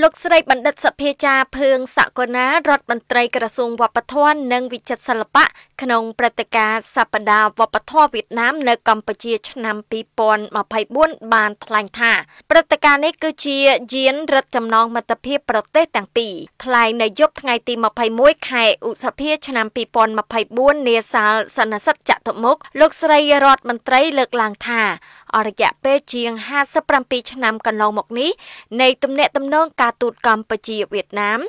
លោកស្រីបណ្ឌិតសភាចាភឿងសកលណារដ្ឋមន្ត្រីក្រសួងវប្បធម៌និងវិចិត្រសិល្បៈក្នុងព្រឹត្តិការណ៍សប្តាហ៍វប្បធម៌វៀតណាមនៅកម្ពុជាឆ្នាំ2024បានថ្លែងថាព្រឹត្តិការណ៍នេះគឺជាយានរឹតចំណងមិត្តភាពប្រទេសទាំងពីរថ្លែងនៅយប់ថ្ងៃទី21ខែឧសភា ឆ្នាំ2024នាសាលសន្និសិទចតុមុខលោកស្រីរដ្ឋមន្ត្រី លើកឡើងថាអរយៈពេលជាង57ឆ្នាំកន្លងមកនេះនៃទំនាក់ទំនងការទូតកម្ពុជាវៀតណាម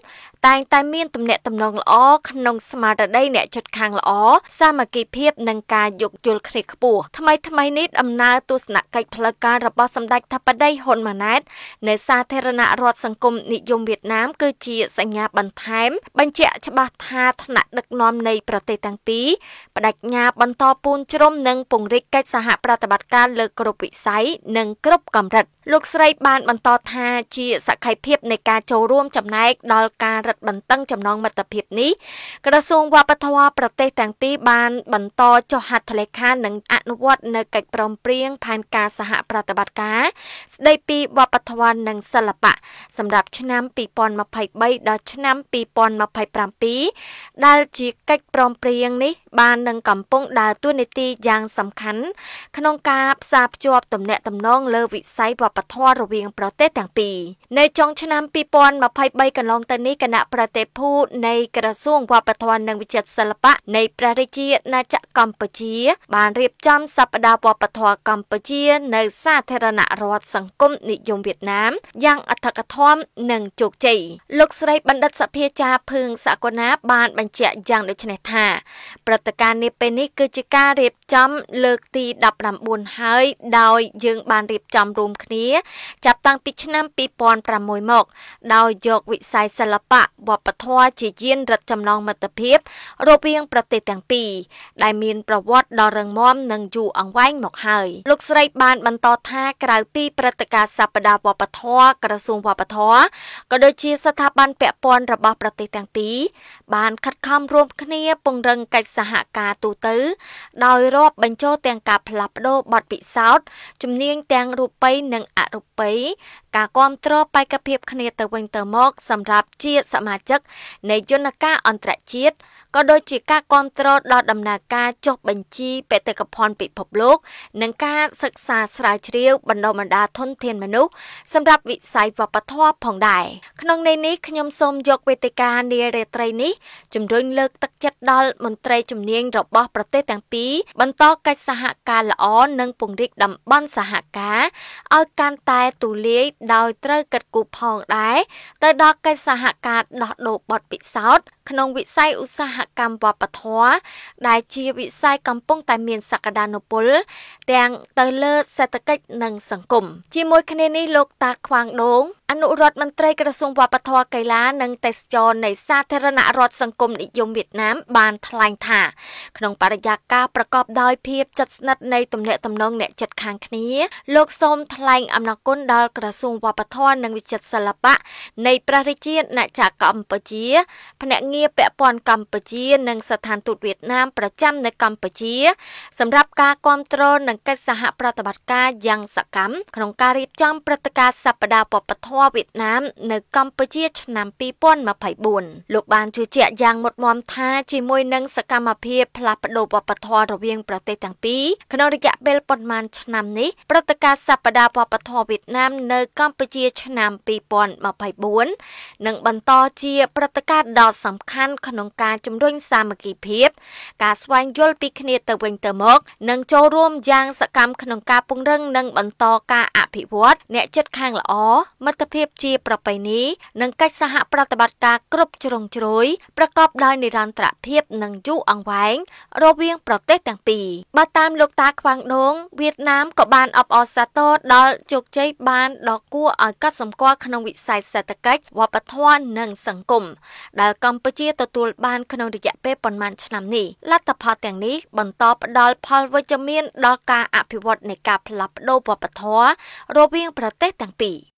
តែងតែមានទំនាក់ទំនងល្អក្នុងស្មារតីអ្នកចិត្តខាងល្អសាមគ្គីភាពនិងការយោគយល់គ្នាខ្ពស់ថ្មីថ្មីនេះដំណើរទស្សនកិច្ចផ្លូវការរបស់សម្ដេចថាបតីហ៊ុនម៉ាណែតនៅសាធារណរដ្ឋសង្គមនិយមវៀតណាម គឺជាសញ្ញាបន្ថែម បញ្ជាក់ច្បាស់ថាថ្នាក់ដឹកនាំនៃប្រទេសទាំងពីរបដិញ្ញាបន្តពូនជ្រុំនិងពង្រីកកិច្ចសហប្រតិបត្តិការលើគ្រប់វិស័យនិងគ្រប់កម្រិត លោកស្រីបានបន្តថាជាសក្ខីភាពនៃការចូលរួមចំណែកដល់ការរនិទ្ធបន្តឹងចំណងមិត្តភាពនេះក្រសួងវប្បធម៌ប្រទេសទាំងពីរបាន បន្តចុះហត្ថលេខានិងអនុវត្ត នៅកិច្ចព្រមព្រៀងផែនការសហប្រតិបត្តិការ ស្តីពីវប្បធម៌និងសិល្បៈសម្រាប់ឆ្នាំ2023ដល់ឆ្នាំ2027ដែលជាកិច្ចព្រមព្រៀងនេះ បាននឹងកំពុងដើរតួនាទីយ៉ាងសំខាន់ ក្នុងការផ្សារភ្ជាប់ទំនាក់ទំនងលើវិស័យវប្បធម៌រវាង ប្រទេសទាំងពីរនៅចុងឆ្នាំ2023កន្លងទៅនេះគណៈប្រតិភូនៃក្រសួងវប្បធម៌និងវិចិត្រសិល្បៈនៃព្រះរាជាណាចក្រកម្ពុជា បានរៀបចំសប្តាហ៍វប្បធម៌កម្ពុជានៅសាធារណរដ្ឋសង្គមនិយមវៀតណាមយ៉ាងអធិកធមនិងជោគជ័យលោកស្រីបណ្ឌិតសភាចាភឿងសកលណា បានបញ្ជាក់យ៉ាងដូចនេះថាព្រឹត្តិការណ៍នេះពេលនេះគឺជាការរៀបចំលើកទី19ហើយដោយយើងបានរៀបចំរួមគ្នាចាប់តាំងពីឆ្នាំ2006មក ដោយយកវិស័យសិល្បៈវប្បធម៌ជាយានរឹតចំណងមិត្តភាពរវាងប្រទេសទាំងពីរដែលមានប្រវត្តិដ៏រឹងមាំនិងយូរអង្វែងមកហើយលោកស្រីបានបន្តថាក្រៅពីព្រឹត្តិការណ៍សប្តាហ៍វប្បធម៌ក្រសួងវប្បធម៌ក៏ដូចជាស្ថាប័នពាក់ព័ន្ធរបស់ប្រទេសទាំងពីរបានខិតខំរួមគ្នាពង្រឹងកិច្ចសហការទូទៅដោយរាប់បញ្ចូលទាំងការផ្លាស់ប្តូរបទពិសោធន៍ជំនាញទាំងរូបិយនិងអរូបិយការគ្រប់គ្រងបេក្ខភាពគ្នាទៅវិញទៅមកសម្រាប់ជាសមាជិកនៃយន្តការអន្តរជាតិក៏ដូចជាការគ្រប់គ្រងដល់ដំណើរការចុះបញ្ជីបេតិកភណ្ឌពិភពលោកនិងការសិក្សាស្រាវជ្រាវបណ្ដុះបណ្ដាលធនធានមនុស្សសម្រាប់វិស័យវប្បធម៌ផងដែរក្នុងន័យនេះខ្ញុំសូមយកវេទិកានារាត្រីនេះជំរុញលើកទឹកចិត្តដល់មន្ត្រីជំនាញរបស់ប្រទេសទាំងពីរបន្តកិច្ចសហការល្អនិងពង្រីកតំបន់សហការឲ្យកាន់តែទូលាយដោយត្រូវកិត្តគូផងដែរទៅដល់កិច្ចសហការដោះដូរបទពិសោធន៍ក្នុងវិស័យឧស្សាហកម្មវប្បធម៌ដែលជា វិស័យកំពុង តែមានសក្តានុពលទាំងទៅលើសេដ្ឋកិច្ចនិងសង្គមជាមួយគ្នានេះលោកតាខ្វាងដូងអនុរដ្ឋមន្ត្រីក្រសួងវប្បធម៌កីឡានិងទេសចរនៃសាធារណរដ្ឋសង្គមនិយមវៀតណាម បានថ្លែងថា ក្នុងបរិយាកាសប្រកបដោយភាពជិតស្និទ្ធនៃទំនាក់ទំនងអ្នកជិតខាងគ្នាលោកសូមថ្លែងអំណរគុណដល់ក្រសួងវប្បធម៌និងវិចិត្រសិល្បៈនៃព្រះរាជាណាចក្រកម្ពុជាភ្នាក់ងារពាក់ព័ន្ធកម្ពុជា និងស្ថានទូតវៀតណាមប្រចាំនៅកម្ពុជា សម្រាប់ការគ្រប់គ្រងនិងកិច្ចសហប្រតិបត្តិការយ៉ាងសកម្មក្នុងការរៀបចំព្រឹត្តិការណ៍សប្តាហ៍វប្បធម៌ធម៌វៀតណាមនៅកម្ពុជាឆ្នាំ2024លោកបានជឿជាក់យ៉ាងមុតមមថាជាមួយនឹងសកម្មភាពផ្លាស់ប្ដូរវប្បធម៌រវាង ប្រទេសទាំងពីរក្នុងរយៈពេលប៉ុន្មានឆ្នាំនេះព្រឹត្តិការណ៍សប្តាហ៍វប្បធម៌វៀតណាមនៅកម្ពុជាឆ្នាំ2024នឹងបន្តជាព្រឹត្តិការណ៍ដ៏សំខាន់ ក្នុងការជំរុញសាមគ្គីភាពការស្វែងយល់ពីគ្នាទៅវិញទៅមក និងចូលរួមយ៉ាង សកម្មក្នុងការពង្រឹងនិងបន្តការអភិវឌ្ឍអ្នកចិត្តខាងល្អមិត្តទ្ធភាពជាប្រពៃណីនិងកិច្ចសហប្រតិបត្តិការគ្រប់ជ្រុងជ្រោយប្រកបដោយនិរន្តរភាពនិងយូរអង្វែងរវាងប្រទេសទាំងពីរបើតាមលោកតាខ្វាងដងវៀតណាមក៏បានអបអរសាទរដល់ជោគជ័យបានដ៏គួរឲ្យកត់សម្គាល់ក្នុងវិស័យសេដ្ឋកិច្ចវប្បធម៌និងសង្គមដែលកម្ពុជាទទួលបានក្នុងរយៈពេលប៉ុន្មានឆ្នាំនេះលទ្ធផលទាំងនេះបន្តផ្ដល់ផលវិជ្ជមានដល់ការអភិវឌ្ឍនៃការផ្លាស់ប្ដូរវប្បធម៌រវាងប្រទេសទាំងពីរ